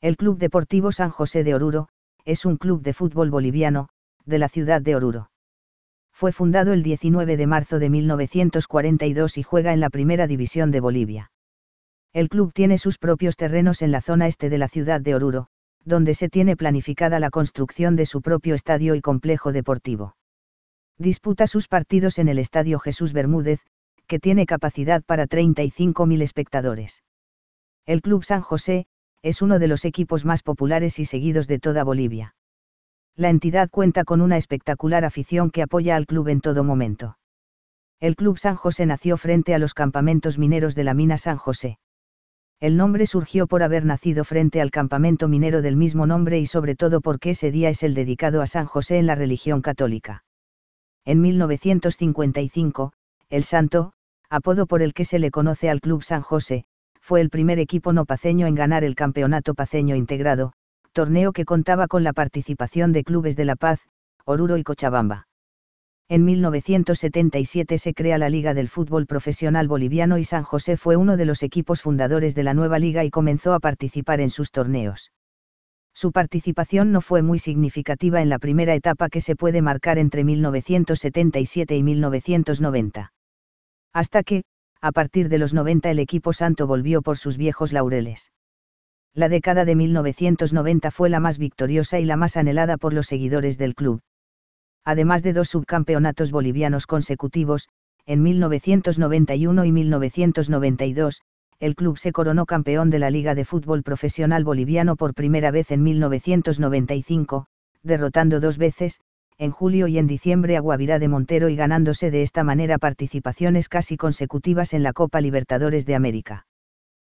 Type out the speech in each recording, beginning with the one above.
El Club Deportivo San José de Oruro, es un club de fútbol boliviano, de la ciudad de Oruro. Fue fundado el 19 de marzo de 1942 y juega en la Primera División de Bolivia. El club tiene sus propios terrenos en la zona este de la ciudad de Oruro, donde se tiene planificada la construcción de su propio estadio y complejo deportivo. Disputa sus partidos en el Estadio Jesús Bermúdez, que tiene capacidad para 35.000 espectadores. El Club San José, es uno de los equipos más populares y seguidos de toda Bolivia. La entidad cuenta con una espectacular afición que apoya al club en todo momento. El Club San José nació frente a los campamentos mineros de la mina San José. El nombre surgió por haber nacido frente al campamento minero del mismo nombre y sobre todo porque ese día es el dedicado a San José en la religión católica. En 1955, el Santo, apodo por el que se le conoce al Club San José, fue el primer equipo no paceño en ganar el Campeonato Paceño Integrado, torneo que contaba con la participación de clubes de La Paz, Oruro y Cochabamba. En 1977 se crea la Liga del Fútbol Profesional Boliviano y San José fue uno de los equipos fundadores de la nueva liga y comenzó a participar en sus torneos. Su participación no fue muy significativa en la primera etapa que se puede marcar entre 1977 y 1990. Hasta que, a partir de los 90 el equipo santo volvió por sus viejos laureles. La década de 1990 fue la más victoriosa y la más anhelada por los seguidores del club además de dos subcampeonatos bolivianos consecutivos, en 1991 y 1992, el club se coronó campeón de la Liga de Fútbol Profesional Boliviano por primera vez en 1995, derrotando dos veces, en julio y en diciembre a Guavirá de Montero y ganándose de esta manera participaciones casi consecutivas en la Copa Libertadores de América.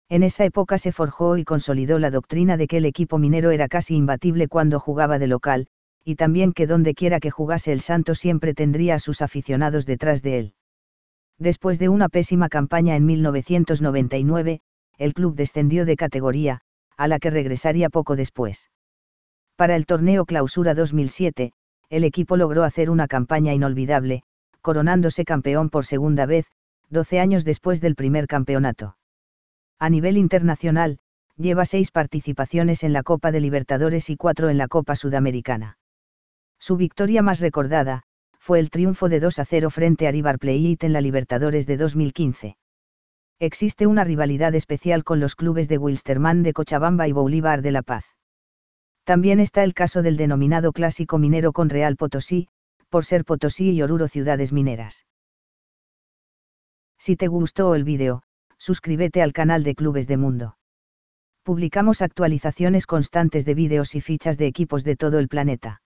En esa época se forjó y consolidó la doctrina de que el equipo minero era casi imbatible cuando jugaba de local, y también que donde quiera que jugase el Santo siempre tendría a sus aficionados detrás de él. Después de una pésima campaña en 1999, el club descendió de categoría, a la que regresaría poco después. Para el torneo Clausura 2007, el equipo logró hacer una campaña inolvidable, coronándose campeón por segunda vez, 12 años después del primer campeonato. A nivel internacional, lleva seis participaciones en la Copa de Libertadores y cuatro en la Copa Sudamericana. Su victoria más recordada, fue el triunfo de 2 a 0 frente a River Plate en la Libertadores de 2015. Existe una rivalidad especial con los clubes de Wilstermann de Cochabamba y Bolívar de La Paz. También está el caso del denominado clásico minero con Real Potosí, por ser Potosí y Oruro ciudades mineras. Si te gustó el vídeo, suscríbete al canal de Clubes de Mundo. Publicamos actualizaciones constantes de vídeos y fichas de equipos de todo el planeta.